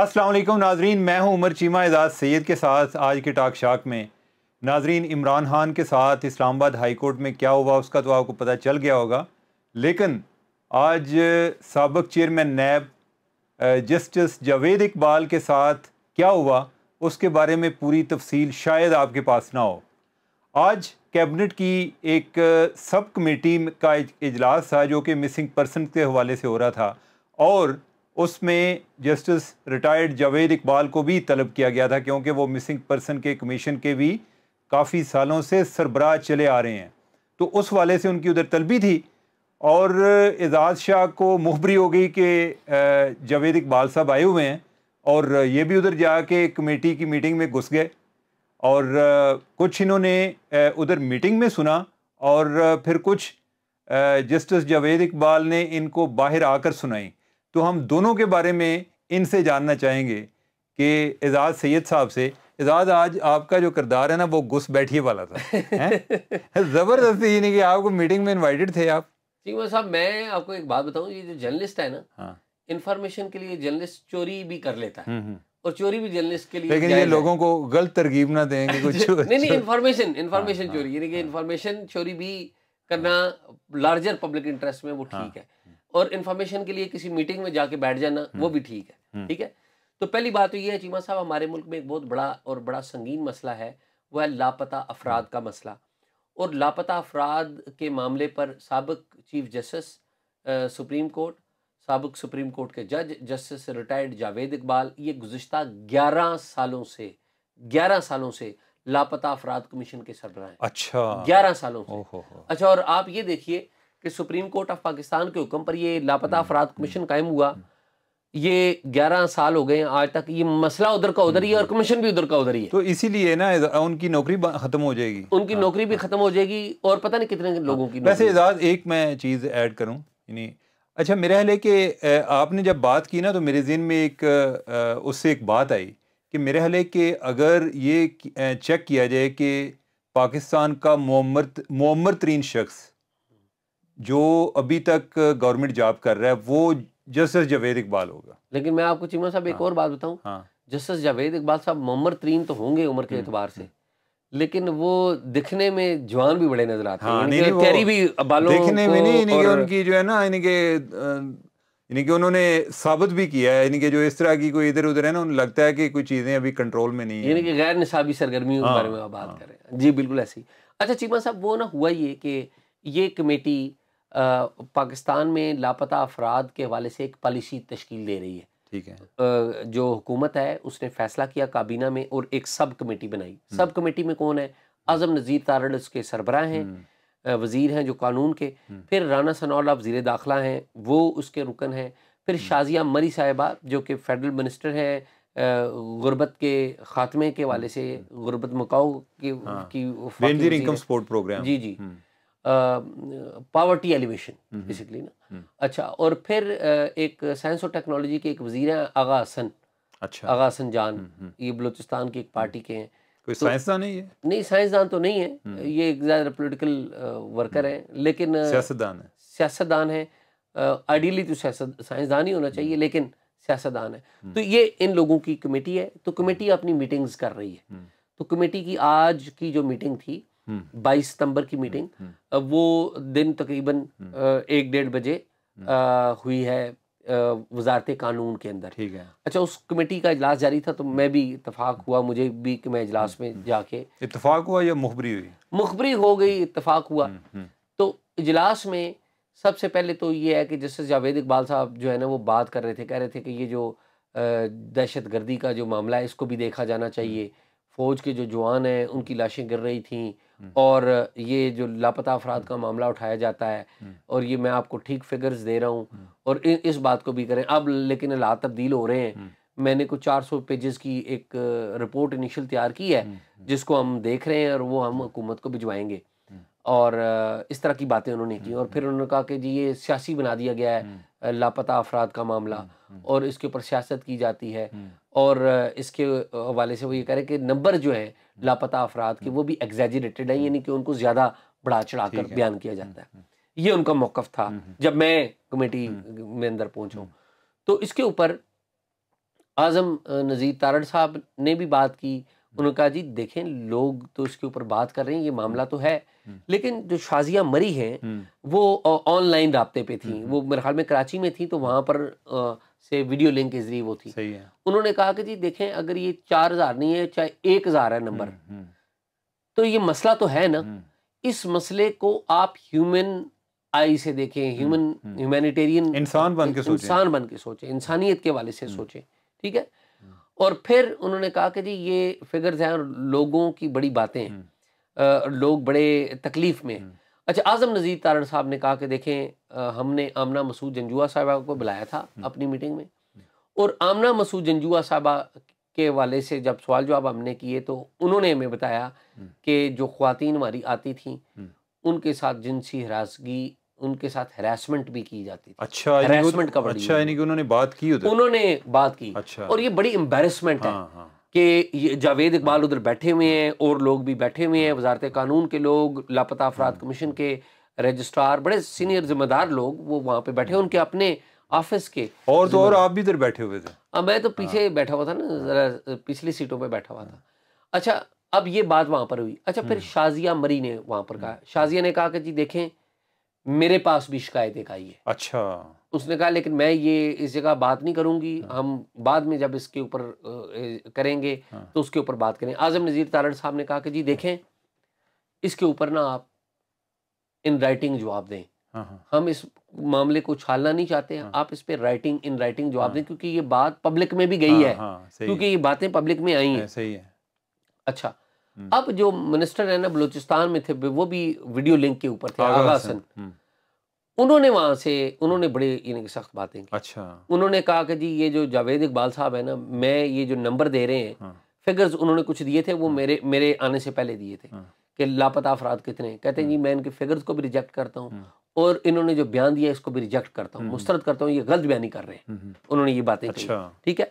असलम नाजरीन मैं हूं उमर चीमा एजाज सैद के साथ आज के टाक शाक में नाजरीन इमरान खान के साथ इस्लामाबाद हाई कोर्ट में क्या हुआ उसका तो आपको पता चल गया होगा लेकिन आज सबक चेयरमैन नैब जस्टिस जावेद इकबाल के साथ क्या हुआ उसके बारे में पूरी तफसील शायद आपके पास ना हो आज कैबिनेट की एक सब कमेटी का इजलास था जो कि मिसिंग पर्सन के हवाले से हो रहा था और उसमें जस्टिस रिटायर्ड जावेद इकबाल को भी तलब किया गया था क्योंकि वो मिसिंग पर्सन के कमीशन के भी काफ़ी सालों से सरबराह चले आ रहे हैं तो उस वाले से उनकी उधर तलबी थी और एजाज शाह को मुखबरी हो गई कि जावेद इकबाल साहब आए हुए हैं और ये भी उधर जा के कमेटी की मीटिंग में घुस गए और कुछ इन्होंने उधर मीटिंग में सुना और फिर कुछ जस्टिस जावेद इकबाल ने इनको बाहर आकर सुनाई तो हम दोनों के बारे में इनसे जानना चाहेंगे कि एजाज़ सैयद साहब से एजाज आज आपका जो किरदार है ना वो घुस बैठिए वाला था ज़बरदस्ती यानी कि आपको मीटिंग में इनवाइटेड थे आप साहब मैं आपको एक बात बताऊँ ये जो जर्नलिस्ट है ना इन्फॉर्मेशन हाँ। के लिए जर्नलिस्ट चोरी भी कर लेता है हम्म, हम्म। और चोरी भी जर्नलिस्ट के लिए लेकिन ये लोगों को गलत तरकीब ना देंगे कुछ नहीं नहीं इन्फॉर्मेशन इन्फॉर्मेशन हाँ, हाँ। चोरी यानी कि इन्फॉर्मेशन चोरी भी करना लार्जर पब्लिक इंटरेस्ट में वो ठीक है और इन्फॉर्मेशन के लिए किसी मीटिंग में जाके बैठ जाना वो भी ठीक है हम्म। ठीक है तो पहली बात तो ये है चीमा साहब हमारे मुल्क में एक बहुत बड़ा और बड़ा संगीन मसला है वह है लापता अफराद का मसला और लापता अफराद के मामले पर सबक चीफ जस्टिस सुप्रीम कोर्ट सबक सुप्रीम कोर्ट के जज जस्टिस रिटायर्ड जावेद इकबाल ये गुज्त ग्यारह सालों से ग्यारह सालों से लापता अफराद कमीशन के सरबरा अच्छा ग्यारह सालों से अच्छा और आप ये देखिए कि सुप्रीम कोर्ट ऑफ पाकिस्तान के हुक्म पर ये लापता हम्म, अफराद कमीशन हम्म, कायम हुआ हम्म। ये ग्यारह साल हो गए आज तक ये मसला उधर का उधर ही है और कमीशन भी उधर का उधर ही है तो इसीलिए ना उनकी नौकरी खत्म हो जाएगी उनकी हाँ, नौकरी भी खत्म हो जाएगी और पता नहीं कितने हाँ। लोगों की वैसे एजाज एक मैं चीज़ ऐड करूँ यानी अच्छा मेरा ख्याल है कि आपने जब बात की ना तो मेरे जिन में एक उससे एक बात आई कि मेरा ख्याल है कि अगर ये चेक किया जाए कि पाकिस्तान का मम्मर मम्मर तरीन शख्स जो अभी तक गवर्नमेंट जॉब कर रहा है वो जस्टिस जावेद इकबाल होगा लेकिन मैं आपको चीमा साहब एक हाँ, और बात बताऊं हाँ, जस्टिस जावेद इकबाल साहब मोहम्मद तरीन तो होंगे उम्र के हम्म। एतबार से हम्म। लेकिन वो दिखने में जवान भी बड़े नजर आते हैं हाँ, भी बालों दिखने में नहीं और... उनकी जो है ना यानी कि यानी कि उन्होंने साबित भी किया है यानी कि जो इस तरह की कोई इधर उधर है ना उन्हें लगता है कि कोई चीज़ें अभी कंट्रोल में नहीं है यानी कि गैर निसाबी सरगर्मियों के हाँ, बारे में बात हाँ। कर रहे हैं जी बिल्कुल ऐसी अच्छा चीमा साहब वो ना हुआ ये कि ये कमेटी पाकिस्तान में लापता अफराद के हवाले से एक पॉलिसी तश्कील दे रही है ठीक है जो हुकूमत है उसने फैसला किया काबीना में और एक सब कमेटी बनाई हम्म। सब कमेटी में कौन है आजम नज़ीर तारड़ उसके सरबरा हैं हम्म। वज़ीर हैं जो कानून के हम्म। फिर राना सनाउल्ला वजीर दाखिला हैं वो उसके रुकन हैं फिर शाजिया मरी साहिबा जो कि फेडरल मिनिस्टर हैं गुरबत के खात्मे के वाले से गुर्बत मकाऊ की, हाँ, की इनकम सपोर्ट प्रोग्राम जी जी पावर्टी एलिवेशन बेसिकली ना हम्म। अच्छा और फिर एक साइंस और टेक्नोलॉजी के एक वजीर हैं आगा हसन अच्छा आगा हसन जान हम्म, हम्म। ये बलूचिस्तान की एक पार्टी के हैं कोई तो, साइंसदान नहीं है नहीं साइंसदान तो नहीं है ये ज़्यादा पोलिटिकल वर्कर हैं लेकिन सियासतदान है सियासतदान है आइडियली तो साइंसदान ही होना चाहिए लेकिन सियासतदान है तो ये इन लोगों की कमेटी है तो कमेटी अपनी मीटिंग्स कर रही है तो कमेटी की आज की जो मीटिंग थी 22 सितंबर की मीटिंग हम्म, हम्म। वो दिन तकरीबन हम्म। एक डेढ़ बजे हुई है वजारत कानून के अंदर ठीक है अच्छा उस कमेटी का इजलास जारी था तो मैं भी इतफाक हुआ मुझे भी कि मैं इजलास में जाके इतफाक हुआ या मुखबरी हुई मुखबरी हो गई इतफाक हुआ तो इजलास में सबसे पहले तो ये है कि जस्टिस जावेद इकबाल साहब जो है ना वो बात कर रहे थे कह रहे थे कि ये जो दहशत गर्दी का जो मामला है इसको भी देखा जाना चाहिए फ़ौज के जो जवान हैं उनकी लाशें गिर रही थी हम्म। और ये जो लापता अफराद का मामला उठाया जाता है हम्म। और ये मैं आपको ठीक फिगर्स दे रहा हूँ हम्म। और इस बात को भी करें अब लेकिन हालात तब्दील हो रहे हैं मैंने कुछ 400 पेजेस की एक रिपोर्ट इनिशियल तैयार की है जिसको हम देख रहे हैं और वो हम हुकूमत को भिजवाएंगे और इस तरह की बातें उन्होंने की और फिर उन्होंने कहा कि जी ये सियासी बना दिया गया है लापता अफराद का मामला हम्म, हम्म। और इसके ऊपर सियासत की जाती है हम्म। और इसके हवाले से वो ये कह रहे हैं कि नंबर जो है लापता अफराद के वो भी एग्जेजरेटेड है यानी कि उनको ज़्यादा बढ़ा चढ़ा कर बयान किया जाता है ये उनका मौकफ था जब मैं कमेटी में अंदर पहुंचू तो इसके ऊपर आज़म नज़ीर तारड़ साहब ने भी बात की हम्म। उन्होंने कहा जी देखें लोग तो इसके ऊपर बात कर रहे हैं ये मामला तो है हम्म। लेकिन जो शाजिया मरी हैं हम्म। वो ऑनलाइन रबते पे थी वो मेरे ख्याल में कराची में थी तो वहाँ पर आ, से वीडियो लिंक के जरिए वो थी सही है उन्होंने कहा कि जी देखें अगर ये चार हज़ार नहीं है चाहे एक हज़ार है नंबर तो ये मसला तो है ना इस मसले को आप ह्यूमन आई से देखें ह्यूमन ह्यूमैनिटेरियन इंसान बन के सोचें इंसान बन के सोचें इंसानियत के वाले से सोचें ठीक है और फिर उन्होंने कहा कि जी ये फिगर्स हैं और लोगों की बड़ी बातें हैं हम्म। लोग बड़े तकलीफ़ में हैं हम्म। अच्छा आज़म नज़ीर तारण साहब ने कहा कि देखें आ, हमने आमना मसूद जंजुआ साहबा को बुलाया था हम्म। अपनी मीटिंग में और आमना मसूद जंजुआ साहबा के वाले से जब सवाल जवाब हमने किए तो उन्होंने हमें बताया कि जो खुवान हमारी आती थी उनके साथ जिनसी हरासगी उनके साथ हेरासमेंट भी की जाती थी अच्छा तो का अच्छा यानी कि उन्होंने बात की उधर उन्होंने बात की अच्छा और ये बड़ी एम्बेरसमेंट हाँ, है हाँ।, हाँ। कि जावेद इकबाल उधर बैठे हुए हैं और लोग भी बैठे हुए हैं वजारत कानून के लोग लापता अफराद हाँ। कमीशन के रजिस्ट्रार बड़े सीनियर जिम्मेदार लोग वो वहाँ पे बैठे उनके अपने ऑफिस के और तो और आप भी इधर बैठे हुए थे हाँ, मैं तो पीछे हाँ। बैठा हुआ था ना जरा पिछली सीटों पे बैठा हुआ था अच्छा अब ये बात वहाँ पर हुई अच्छा फिर हम्म। शाजिया मरी ने वहाँ पर कहा हम्म। शाजिया ने कहा कि जी देखें मेरे पास भी शिकायतें आई है अच्छा उसने कहा लेकिन मैं ये इस जगह बात नहीं करूंगी हाँ। हम बाद में जब इसके ऊपर करेंगे हाँ। तो उसके ऊपर बात करें आजम नज़ीर तारण साहब ने कहा कि जी देखें इसके ऊपर ना आप इन राइटिंग जवाब दें हाँ, हाँ। हम इस मामले को उछालना नहीं चाहते हाँ। आप इस पे राइटिंग इन राइटिंग जवाब हाँ। दें क्योंकि ये बात पब्लिक में भी गई है क्योंकि ये बातें पब्लिक में आई हैं सही है अच्छा हम्म। अब जो मिनिस्टर है ना बलूचिस्तान में थे वो भी वीडियो लिंक के ऊपर थे आगा आगा सन। सन। हम्म। उन्होंने वहाँ से उन्होंने बड़े यानी कि सख्त बातें की अच्छा उन्होंने कहा कि जी ये जो जावेद इकबाल साहब है ना मैं ये जो नंबर दे रहे हैं हाँ। फिगर्स उन्होंने कुछ दिए थे वो हाँ। मेरे मेरे आने से पहले दिए थे हाँ। कि लापता अफराद कितने कहते हैं जी मैं इनके फिगर्स को भी रिजेक्ट करता हूँ और इन्होंने जो बयान दिया इसको भी रिजेक्ट करता हूँ हम्म। मुस्तरद करता हूँ ये गलत बयानी कर रहे हैं हम्म, हम्म। उन्होंने ये बातें अच्छा। ठीक है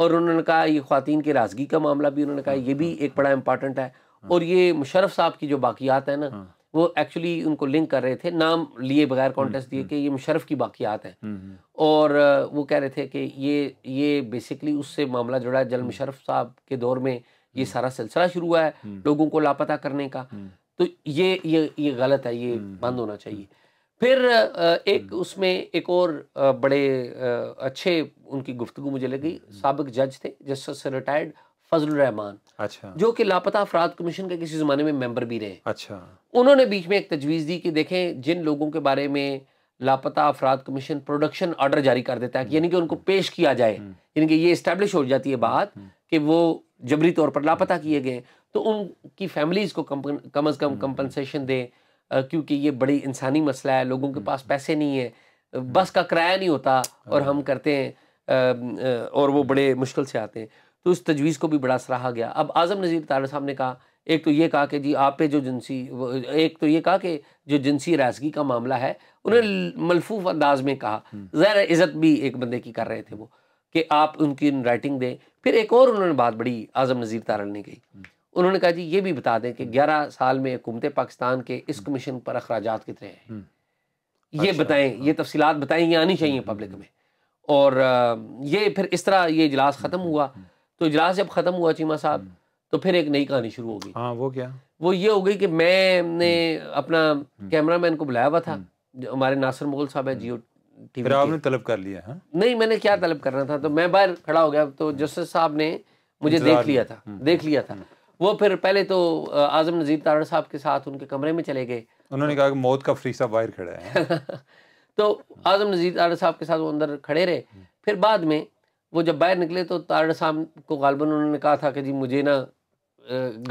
और उन्होंने कहा ये खातन की राजगी का मामला भी उन्होंने कहा ये भी एक बड़ा इंपॉर्टेंट है और ये मुशरफ साहब की जो बाकियात है ना वो एक्चुअली उनको लिंक कर रहे थे नाम लिए बगैर कॉन्टेस्ट हम्म, दिए हम्म। कि ये मुशरफ की बाकियात है हम्म, और वो कह रहे थे कि ये ये बेसिकली उससे मामला जुड़ा है जल मुशरफ साहब के दौर में ये सारा सिलसिला शुरू हुआ है लोगों को लापता करने का तो ये ये ये गलत है ये बंद होना चाहिए फिर एक उसमें एक और बड़े अच्छे उनकी गुफ्तु मुझे लगी सबक जज थे जस्टिस रिटायर्ड फजल रहमान अच्छा जो कि लापता अफराद कमीशन के किसी ज़माने में मेंबर भी रहे अच्छा उन्होंने बीच में एक तजवीज़ दी कि देखें जिन लोगों के बारे में लापता अफराद कमीशन प्रोडक्शन ऑर्डर जारी कर देता है यानी कि उनको हम्म। पेश किया जाए हम्म। यानी कि ये इस्टेब्लिश हो जाती है हम्म। बात कि वो जबरी तौर पर लापता किए गए तो उनकी फैमिलीज़ को कम अज़ कम कम्पनसेशन दें क्योंकि ये बड़ी इंसानी मसला है लोगों के पास पैसे नहीं है बस का किराया नहीं होता और हम हाँ। करते हैं और वो बड़े मुश्किल से आते हैं तो इस तजवीज़ को भी बड़ा सराहा गया अब आज़म नज़ीर तारा साहब ने कहा एक तो ये कहा कि जी आप पे जो जिनसी एक तो ये कहा कि जो जिनसी राजगी का मामला है उन्हें हम्म। मलफूफ अंदाज में कहा हम्म। ज़ाहिर इज़्ज़त भी एक बंदे की कर रहे थे वो कि आप उनकी राइटिंग दें फिर एक और उन्होंने बात बड़ी आज़म नज़ीर तारल ने कही हम्म। उन्होंने कहा जी ये भी बता दें कि ग्यारह साल में हुकूमत पाकिस्तान के इस कमीशन पर अखराज कितने हैं ये अच्छा। बताएं ये हाँ। तफसीत बताएं ये आनी चाहिए पब्लिक में और ये फिर इस तरह ये इजलास ख़त्म हुआ तो इजलास जब ख़त्म हुआ चीमा साहब हम्म। तो फिर एक नई कहानी शुरू हो गई हाँ वो क्या वो ये हो गई कि मैंने हम्म। अपना हम्म। कैमरा मैन को बुलाया हुआ था जो हमारे नासर मुगल साहब है जियो फिर आपने तलब कर लिया हा? नहीं मैंने क्या तलब करना था तो मैं बाहर खड़ा हो गया तो जस्टिस साहब ने मुझे देख लिया था देख लिया था वो फिर पहले तो आजम नजीर तारण साहब के साथ उनके कमरे में चले गए उन्होंने कहा कि मौत का फरीसा बाहर खड़ा है तो आजम नजीर तारण साहब के साथ वो अंदर खड़े रहे फिर बाद में वो जब बाहर निकले तो तारड़ साहब को गालबन उन्होंने कहा था कि जी मुझे ना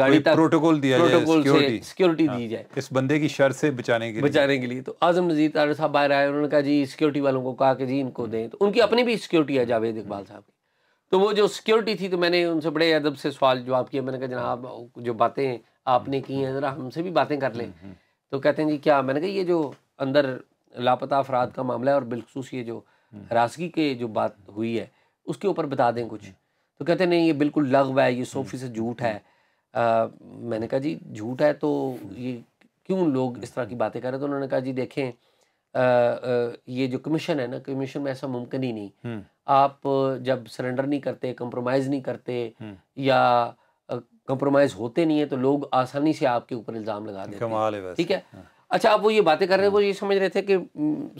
गाड़ी तक प्रोटोकॉल दिया प्रोटोकॉल सिक्योरिटी सिक्योरिटी हाँ। दी जाए इस बंदे की शर से बचाने के बचाने के लिए तो आजम नजीर तारड़ साहब बाहर आए उन्होंने कहा जी सिक्योरिटी वालों को कहा कि जी इनको हम्म। दें तो उनकी अपनी भी सिक्योरिटी है जावेद इकबाल साहब की तो वो जो सिक्योरिटी थी तो मैंने उनसे बड़े अदब से सवाल जवाब किया मैंने कहा जनाब जो बातें आपने की हैं ज़रा हमसे भी बातें कर लें हम्म, हम्म। तो कहते हैं जी क्या मैंने कहा ये जो अंदर लापता अफराद का मामला है और बिलखसूस ये जो हरासगी के जो बात हुई है उसके ऊपर बता दें कुछ हम्म। तो कहते नहीं ये बिल्कुल लग है ये सोफी से झूठ है आ, मैंने कहा जी झूठ है तो ये क्यों लोग इस तरह की बातें कर रहे तो उन्होंने कहा जी देखें आ, आ, ये जो कमीशन है ना कमीशन में ऐसा मुमकिन ही नहीं हम्म। आप जब सरेंडर नहीं करते कंप्रोमाइज़ नहीं करते हम्म। या कंप्रोमाइज़ होते नहीं है तो लोग आसानी से आपके ऊपर इल्ज़ाम लगा देते ठीक है हाँ। अच्छा आप वो ये बातें कर रहे हैं वो ये समझ रहे थे कि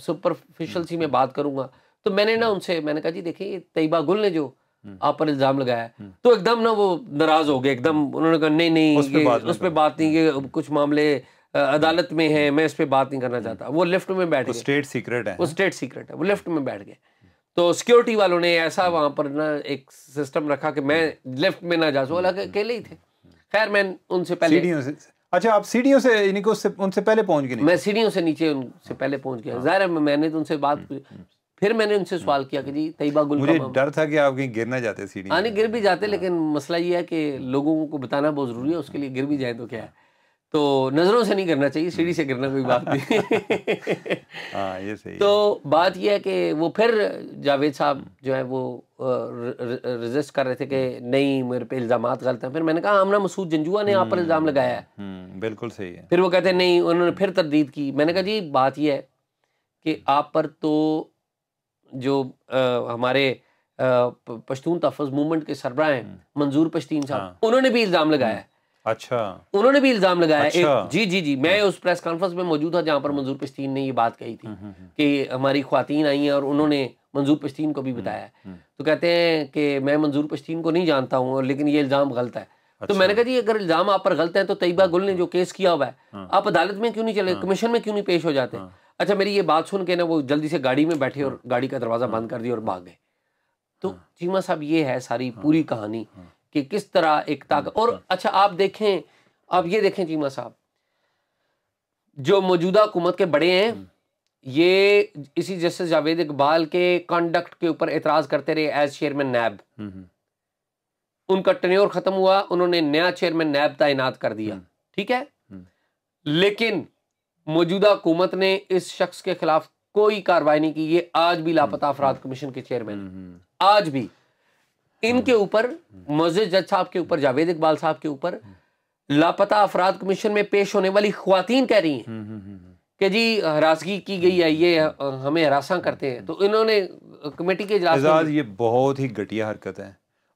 सुपरफिशल सी मैं बात करूंगा तो मैंने ना हम्म। उनसे मैंने कहा जी देखिए तैयबा गुल ने जो हम्म। आप पर इल्जाम लगाया हम्म। तो एकदम ना वो नाराज हो गए एकदम उन्होंने कहा नहीं नहीं उस पर बात, बात, बात नहीं ये कुछ मामले अदालत में है मैं इस पर बात नहीं करना चाहता वो लिफ्ट में बैठ तो गए स्टेट सीक्रेट है वो हाँ। स्टेट सीक्रेट है वो लिफ्ट में बैठ गए तो सिक्योरिटी वालों ने ऐसा वहां पर ना एक सिस्टम रखा कि मैं लिफ्ट में ना जा सकूँ अलग अकेले ही थे खैर मैं उनसे पहले अच्छा आप सीढ़ियों से इनको उनसे पहले पहुंच गए मैं सीढ़ियों से नीचे उनसे हाँ। पहले पहुंच गया हाँ। जाहिर है मैंने तो उनसे बात फिर मैंने उनसे सवाल किया कि जी तयबा गुल मुझे डर था कि आप कहीं गिर ना जाते सीढ़ी हाँ नहीं गिर भी जाते हाँ। लेकिन मसला ये है कि लोगों को बताना बहुत ज़रूरी है उसके लिए गिर भी जाए तो क्या है तो नज़रों से नहीं करना चाहिए सीढ़ी से गिरना कोई बात नहीं हाँ, ये सही तो बात यह है कि वो फिर जावेद साहब जो है वो रजिस्ट कर रहे थे कि नहीं मेरे पे इल्ज़ाम गलत हैं फिर मैंने कहा आमना मसूद जंजुआ ने आप पर इल्ज़ाम हम्म, लगाया है हम्म, बिल्कुल सही है फिर वो कहते हैं नहीं उन्होंने फिर तरदीद की मैंने कहा जी बात यह है कि आप पर तो जो आ, हमारे पश्तून तहफ़ मूवमेंट के सरबरा हैं हम्म। मंजूर पश्तीन साहब हाँ। उन्होंने भी इल्ज़ाम हम्म। लगाया है अच्छा उन्होंने भी इल्ज़ाम लगाया अच्छा। जी जी जी मैं हम्म। उस प्रेस कॉन्फ्रेंस में मौजूद था जहाँ पर मंजूर पश्तीन ने ये बात कही थी कि हमारी खुवान आई हैं और उन्होंने मंजूर पश्तीन को भी बताया तो कहते हैं कि मैं मंजूर पश्तीन को नहीं जानता हूँ लेकिन ये इल्ज़ाम गलत है तो मैंने अच्छा। कहा जी अगर इल्जाम आप पर गलत है तो तयबा हाँ। गुल ने जो केस किया हुआ है हाँ। आप अदालत में क्यों नहीं चले हाँ। कमीशन में क्यों नहीं पेश हो जाते अच्छा मेरी ये बात सुन के ना वो जल्दी से गाड़ी में बैठे और गाड़ी का दरवाजा बंद कर दिया और भाग गए तो चीमा साहब ये है सारी पूरी कहानी कि किस तरह एक ताकत और अच्छा।, अच्छा आप देखें आप ये देखें चीमा साहब जो मौजूदा हुकूमत के बड़े हैं हम्म। ये इसी जस्टिस जावेद इकबाल के कंडक्ट के ऊपर एतराज करते रहे एज चेयरमैन नैब हम्म, हम्म। उनका टन्योर खत्म हुआ उन्होंने नया चेयरमैन नैब तैनात कर दिया हम्म। ठीक है हम्म। लेकिन मौजूदा हुकूमत ने इस शख्स के खिलाफ कोई कार्रवाई नहीं की ये आज भी हम्म। लापता अफराद कमीशन के चेयरमैन आज भी इनके ऊपर मोजिद जज साहब के ऊपर जावेद इकबाल साहब के ऊपर लापता अफराद कमीशन में पेश होने वाली खुवान कह रही हैं कि जी हरासगी की गई है ये हमें हरासा करते हैं तो इन्होंने कमेटी के इजलास ये बहुत ही घटिया हरकत है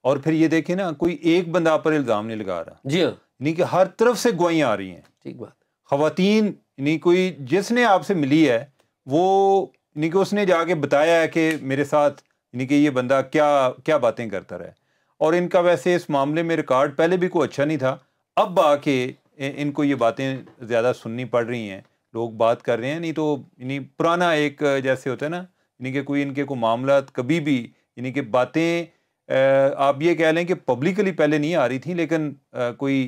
और फिर ये देखे ना कोई एक बंदा पर इल्ज़ाम नहीं लगा रहा जी हाँ यानी कि हर तरफ से गुआइयाँ आ रही हैं ठीक बात खातन यानी कोई जिसने आपसे मिली है वो यानी कि उसने जाके बताया है कि मेरे साथ यानी कि ये बंदा क्या क्या बातें करता रहा और इनका वैसे इस मामले में रिकॉर्ड पहले भी कोई अच्छा नहीं था अब आके इनको ये बातें ज़्यादा सुननी पड़ रही हैं लोग बात कर रहे हैं नहीं तो यानी पुराना एक जैसे होता है ना यानी कि कोई इनके को मामला कभी भी यानी कि बातें आप ये कह लें कि पब्लिकली पहले नहीं आ रही थी लेकिन कोई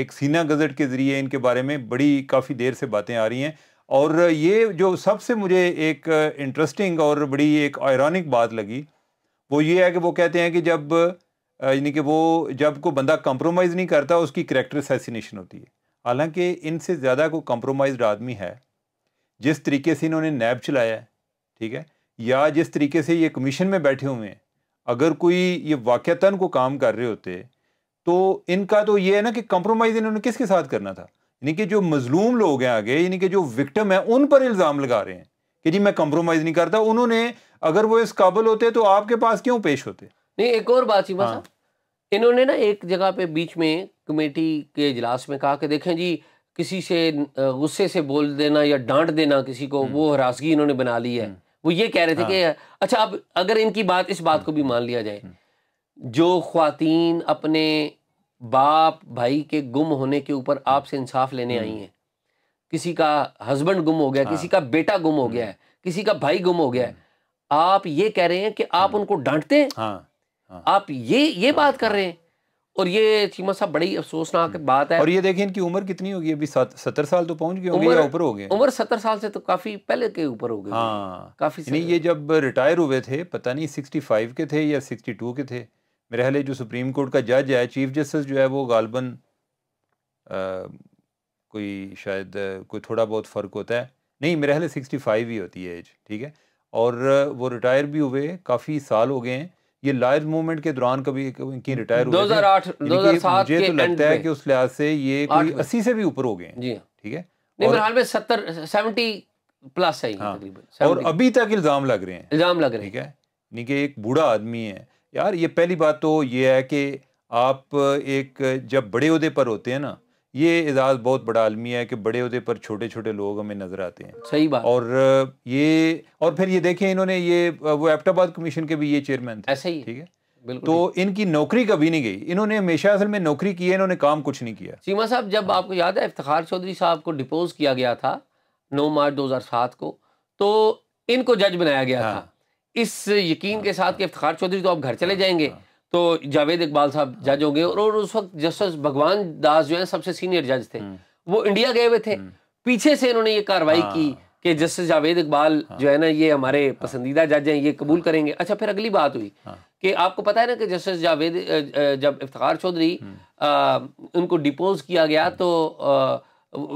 एक सीना गज़ट के ज़रिए इनके बारे में बड़ी काफ़ी देर से बातें आ रही हैं और ये जो सबसे मुझे एक इंटरेस्टिंग और बड़ी एक आयरॉनिक बात लगी वो ये है कि वो कहते हैं कि जब यानी कि वो जब को बंदा कंप्रोमाइज़ नहीं करता उसकी करेक्टर असैसिनेशन होती है हालांकि इनसे ज़्यादा को कंप्रोमाइज आदमी है जिस तरीके से इन्होंने नैब चलाया ठीक है या जिस तरीके से ये कमीशन में बैठे हुए हैं अगर कोई ये वाक़ता को काम कर रहे होते तो इनका तो ये है ना कि कंप्रोमाइज इन्होंने किसके साथ करना था यानी कि जो मजलूम लोग हैं आगे यानी कि जो विक्टम है उन पर इल्ज़ाम लगा रहे हैं कि जी मैं कंप्रोमाइज नहीं करता उन्होंने अगर वो इस काबल होते तो आपके पास क्यों पेश होते नहीं एक और बात हाँ। इन्होंने ना एक जगह पे बीच में कमेटी के इजलास में कहा कि देखें जी किसी से गुस्से से बोल देना या डांट देना किसी को हम्म। वो हरासगी इन्होंने बना ली है हम्म। वो ये कह रहे थे हाँ। कि अच्छा अब अगर इनकी बात इस बात को भी मान लिया जाए जो खातन अपने बाप भाई के गुम होने के ऊपर आपसे इंसाफ लेने हम्म। आई हैं किसी का हस्बैंड गुम हो गया हाँ। किसी का बेटा गुम हो गया हम्म। है किसी का भाई गुम हो गया है हम्म। आप ये कह रहे हैं कि आप उनको डांटते हैं हाँ, हाँ, आप ये ये बात कर रहे हैं और ये चीमा साहब बड़ी अफसोसनाक हम्म। बात है और ये देखें इनकी उम्र कितनी होगी अभी सत्तर साल तो पहुंच गए होंगे ऊपर हो गए उम्र सत्तर साल से तो काफी पहले के ऊपर हो गए हाँ काफी नहीं ये जब रिटायर हुए थे पता नहीं सिक्सटी फाइव के थे या सिक्सटी टू के थे मेरे हाल जो सुप्रीम कोर्ट का जज है चीफ जस्टिस जो है वो गालबन कोई शायद कोई थोड़ा बहुत फ़र्क होता है नहीं मेरे हाल सिक्सटी फाइव ही होती है एज ठीक है और वो रिटायर भी हुए काफ़ी साल हो गए हैं ये लायर मूवमेंट के दौरान कभी इनकी रिटायर दो हजार आठ दो हजार सात मुझे तो लगता है कि उस लिहाज से ये कोई अस्सी से भी ऊपर हो गए ठीक है फिलहाल में सत्तर सेवेंटी प्लस है हाँ, और अभी तक इल्जाम लग रहे हैं इल्जाम लग रहे हैं ठीक है एक बूढ़ा आदमी है यार ये पहली बात तो ये है कि आप एक जब बड़े उहदे पर होते हैं ना ये एजाज़ बहुत बड़ा आलमी है कि बड़े अहदे पर छोटे छोटे लोग हमें नज़र आते हैं सही बात और ये और फिर ये देखें इन्होंने ये वो एबटाबाद कमीशन के भी ये चेयरमैन थे ऐसे ही ठीक है तो इनकी नौकरी कभी नहीं गई इन्होंने हमेशा असल में नौकरी की है इन्होंने काम कुछ नहीं किया सीमा साहब जब आपको याद है इफ्तार चौधरी साहब को डिपोज किया गया था नौ मार्च 2007 को तो इनको जज बनाया गया हाँ। था इस यकीन के साथ कि इफ्तार चौधरी तो आप घर चले हाँ, जाएंगे हाँ। तो जावेद इकबाल साहब हाँ। जज हो गए और उस वक्त जस्टिस भगवान दास जो है सबसे सीनियर जज थे हम्म। वो इंडिया गए हुए थे हम्म। पीछे से इन्होंने ये कार्रवाई हाँ। की कि जस्टिस जावेद इकबाल हाँ। जो है ना ये हमारे पसंदीदा जज हैं ये कबूल करेंगे अच्छा फिर अगली बात हुई कि आपको पता है ना कि जस्टिस जावेद जब इफ्तार चौधरी हम्म। उनको डिपोज किया गया तो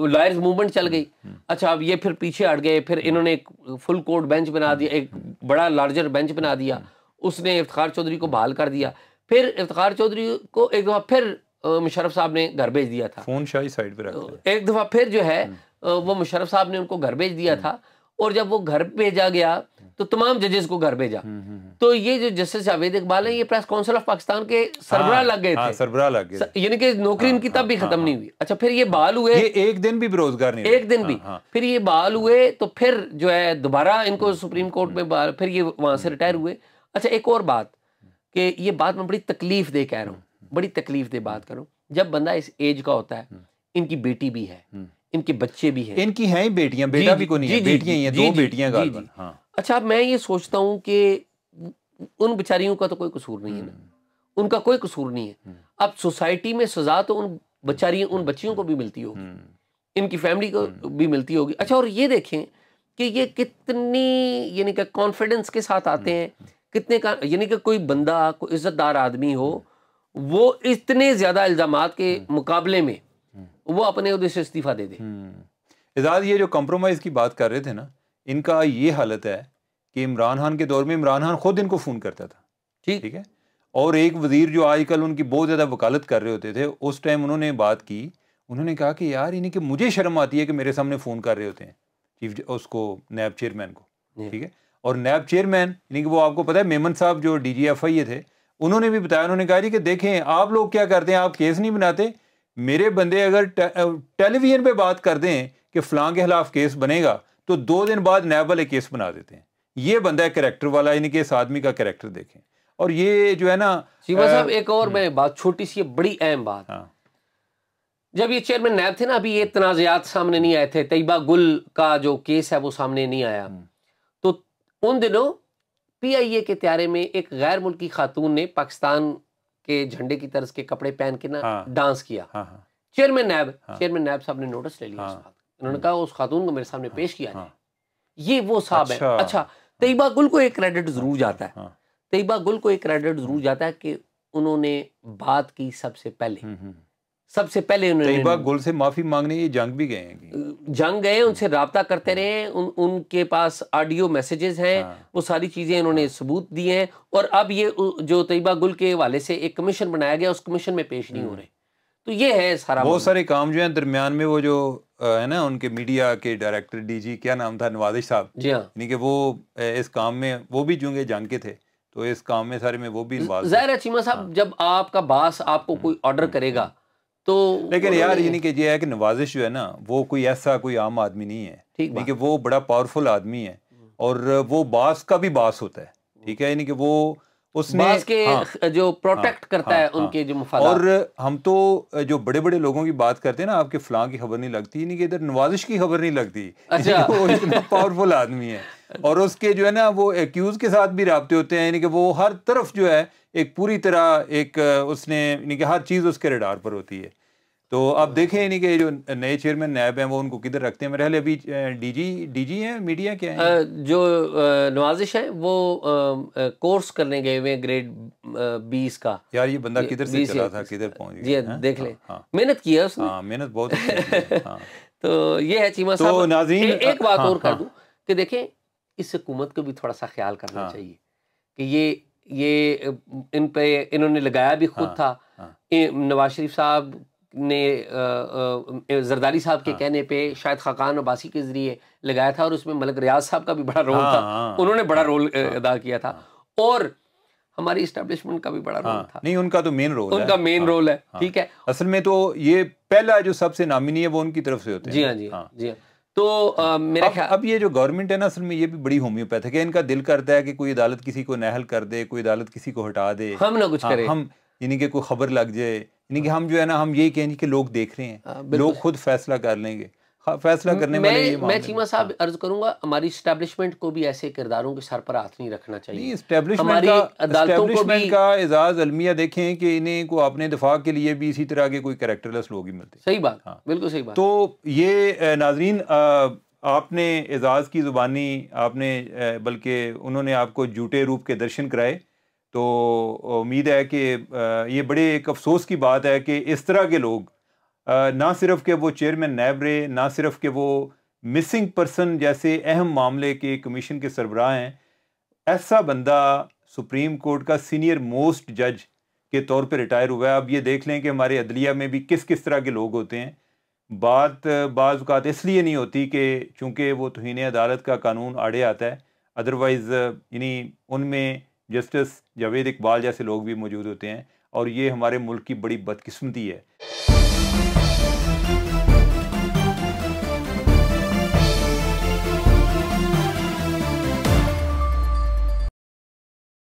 लॉयर्स मूवमेंट चल गई अच्छा अब ये फिर पीछे हट गए फिर इन्होंने एक फुल कोर्ट बेंच बना दिया एक बड़ा लार्जर बेंच बना दिया उसने इफ्तार चौधरी को बहाल कर दिया फिर इफ्तार चौधरी को एक दफ़ा फिर मुशरफ साहब ने घर भेज दिया था फ़ोन शाही साइड पर तो एक दफ़ा फिर जो है हम्म। वो मुशरफ साहब ने उनको घर भेज दिया हम्म। था और जब वो घर भेजा गया तो तमाम जजेस को घर भेजा हम्म, तो ये जो जस्टिस जावेद इकबाल है ये प्रेस काउंसिल ऑफ पाकिस्तान के सरबरा हाँ, लग गए हाँ, थे सरबरा लग गए यानी कि नौकरी हाँ, इनकी तब भी खत्म नहीं हुई अच्छा फिर ये बहाल हुए ये एक दिन भी बेरोजगार नहीं एक दिन भी फिर ये बहाल हुए तो फिर जो है दोबारा इनको सुप्रीम कोर्ट में फिर ये वहां से रिटायर हुए अच्छा एक और बात कि ये बात मैं बड़ी तकलीफ दे कह रहा हूँ बड़ी तकलीफ दे बात करूँ जब बंदा इस एज का होता है हम्म। इनकी बेटी भी है हम्म। इनके बच्चे भी हैं इनकी हैं ही बेटियां बेटा भी कोई नहीं है बेटियां ही हैं दो बेटियां गालिबन हाँ अच्छा मैं ये सोचता हूँ कि उन बेचारियों का तो कोई कसूर नहीं है ना हम्म। उनका कोई कसूर नहीं है अब सोसाइटी में सजा तो उन बेचारियों उन बच्चियों को भी मिलती होगी इनकी फैमिली को भी मिलती होगी अच्छा और ये देखें कि ये कितनी यानी कि कॉन्फिडेंस के साथ आते हैं कितने का यानी कि कोई बंदा कोई इज्जतदार आदमी हो वो इतने ज़्यादा इल्ज़ाम के हम्म। मुकाबले में हम्म। वो अपने उद्देश्य इस्तीफ़ा दे दे हम्म। इजाज़ ये जो कम्प्रोमाइज़ की बात कर रहे थे ना इनका ये हालत है कि इमरान खान के दौर में इमरान खान खुद इनको फ़ोन करता था ठीक ठीक है और एक वज़ीर जो आजकल उनकी बहुत ज़्यादा वकालत कर रहे होते थे उस टाइम उन्होंने बात की उन्होंने कहा कि यार इन्हें कि मुझे शर्म आती है कि मेरे सामने फ़ोन कर रहे होते हैं चीफ उसको नैब चेयरमैन को ठीक है और नैब चेयरमैन यानी कि वो आपको पता है मेमन साहब जो डी जी एफ आई थे उन्होंने भी बताया उन्होंने कहा जी कि देखें आप लोग क्या करते हैं आप केस नहीं बनाते मेरे बंदे अगर टेलीविज़न पे बात कर दें कि फलां के खिलाफ केस बनेगा तो दो दिन बाद नैब वाले केस बना देते हैं ये बंदा है करेक्टर वाला यानी कि इस आदमी का करेक्टर देखें और ये जो है ना शिवा साहब एक और हम्म। मैं बात छोटी सी बड़ी अहम बात हाँ जब ये चेयरमैन नैब थे ना अभी ये तनाज़ात सामने नहीं आए थे तयबा गुल का जो केस है वो सामने नहीं आया हम्म। उन दिनों पीआईए के त्यारे में एक गैर मुल्की खातून ने पाकिस्तान के झंडे की तरह के कपड़े पहन के ना हाँ, डांस किया हाँ, हाँ। चेयरमैन नैब हाँ। चेयरमैन नैब साहब ने नोटिस ले लिया उन्होंने हम्म। कहा उस खातून को मेरे सामने पेश किया जाए ये वो साहब है अच्छा, अच्छा तयबा गुल को एक क्रेडिट जरूर जाता है तयबा गुल को एक क्रेडिट जरूर जाता है कि उन्होंने बात की सबसे पहले हम्म, हम्म। सबसे पहले उन्होंने गोल से माफी मांगने ये जंग भी गए हैं जंग गए उनसे रबता करते रहे उन उनके पास ऑडियो मैसेजेस हैं हाँ। वो सारी चीज़ें इन्होंने सबूत दिए हैं और अब ये जो तयबा गुल के हवाले से एक कमीशन बनाया गया उस कमीशन में पेश नहीं हो हम्म। रहे तो ये है सारा बहुत सारे काम जो है दरमियान में वो जो है ना उनके मीडिया के डायरेक्टर डीजी क्या नाम था नवाजिश साहब जी हाँ वो इस काम में वो भी चूंकि जंग के थे तो इस काम में सारे में वो भी जहरा चीमा साहब हाँ। जब आपका बास आपको कोई ऑर्डर करेगा तो लेकिन यार ये नहीं कि ये है कि नवाजिश जो है ना वो कोई ऐसा कोई आम आदमी नहीं है ठीक वो बड़ा पावरफुल आदमी है और वो बास का भी बास होता है ठीक है यानी कि वो उसने बास के हाँ, जो प्रोटेक्ट हाँ, करता हाँ, है उनके हाँ, जो मुफाद और हम तो जो बड़े बड़े लोगों की बात करते हैं ना आपके फलां की खबर नहीं लगती नहीं कि इधर नवाजिश की खबर नहीं लगती अच्छा वो इतना पावरफुल आदमी है अच्छा। और उसके जो है ना वो एक्यूज के साथ भी रबते होते हैं यानी कि वो हर तरफ जो है एक पूरी तरह एक उसने यानी कि हर चीज़ उसके रेडार पर होती है तो अब देखें इन्हीं कि जो नए चेयरमैन नायब हैं वो उनको किधर रखते हैं मेरे ख्याल अभी डीजी डीजी हैं मीडिया क्या है जो नवाजिश है वो कोर्स करने गए हुए ग्रेड बीस का यार ये बंदा किधर से चला था किधर पहुंच गया जी देख ले हाँ, हाँ। मेहनत किया उसने हाँ मेहनत बहुत हाँ। तो ये है चीमा तो साहब एक बात और कर दूं कि देखें इस हुकूमत को भी थोड़ा सा ख्याल करना चाहिए कि ये ये इन पे इन्होंने लगाया भी खुद था नवाज शरीफ साहब ने जरदारी साहब के हाँ। कहने पे शायद खाकान अबासी के जरिए लगाया था और उसमें मलक रियाज साहब का भी बड़ा रोल हाँ, था हाँ। उन्होंने बड़ा हाँ, रोल हाँ। अदा किया था और हमारी इस्टेब्लिशमेंट का भी बड़ा रोल था नहीं उनका तो मेन रोल उनका मेन रोल है ठीक है असल में तो ये पहला जो सबसे नामिनी है वो उनकी तरफ से होते हैं जी हाँ जी जी हाँ तो आ, मेरा ख्याल अब ये जो गवर्नमेंट है ना असल में ये भी बड़ी होम्योपैथिक है इनका दिल करता है कि कोई अदालत किसी को नहल कर दे कोई अदालत किसी को हटा दे हम ना कुछ हाँ, करें हम यानी कि कोई खबर लग जाए यानी कि हाँ। हम जो है ना हम यही कहेंगे कि लोग देख रहे हैं हाँ, लोग खुद फैसला कर लेंगे हाँ, फैसला करने मैं, वाले मैं चीमा साहब अर्ज करूंगा हमारी स्टैब्लिशमेंट को भी ऐसे किरदारों के सर पर हाथ नहीं रखना चाहिए स्टैब्लिशमेंट का एजाज अलमिया देखें कि इन्हें को अपने दफा के लिए भी इसी तरह के कोई करेक्टरलेस लोग ही मिलते सही बात हाँ बिल्कुल सही बात तो ये नाजरीन आपने एजाज की ज़ुबानी आपने बल्कि उन्होंने आपको जूटे रूप के दर्शन कराए तो उम्मीद है कि ये बड़े एक अफसोस की बात है कि इस तरह के लोग ना सिर्फ के वो चेयरमैन नैब रहे ना सिर्फ के वो मिसिंग पर्सन जैसे अहम मामले के कमीशन के सरबराह हैं ऐसा बंदा सुप्रीम कोर्ट का सीनियर मोस्ट जज के तौर पर रिटायर हुआ है अब ये देख लें कि हमारे अदलिया में भी किस किस तरह के लोग होते हैं बात बाज़ात इसलिए नहीं होती कि चूँकि वो तोहन अदालत का कानून आड़े आता है अदरवाइज़ यानी उनमें जस्टिस जावेद इकबाल जैसे लोग भी मौजूद होते हैं और ये हमारे मुल्क की बड़ी बदकिस्मती है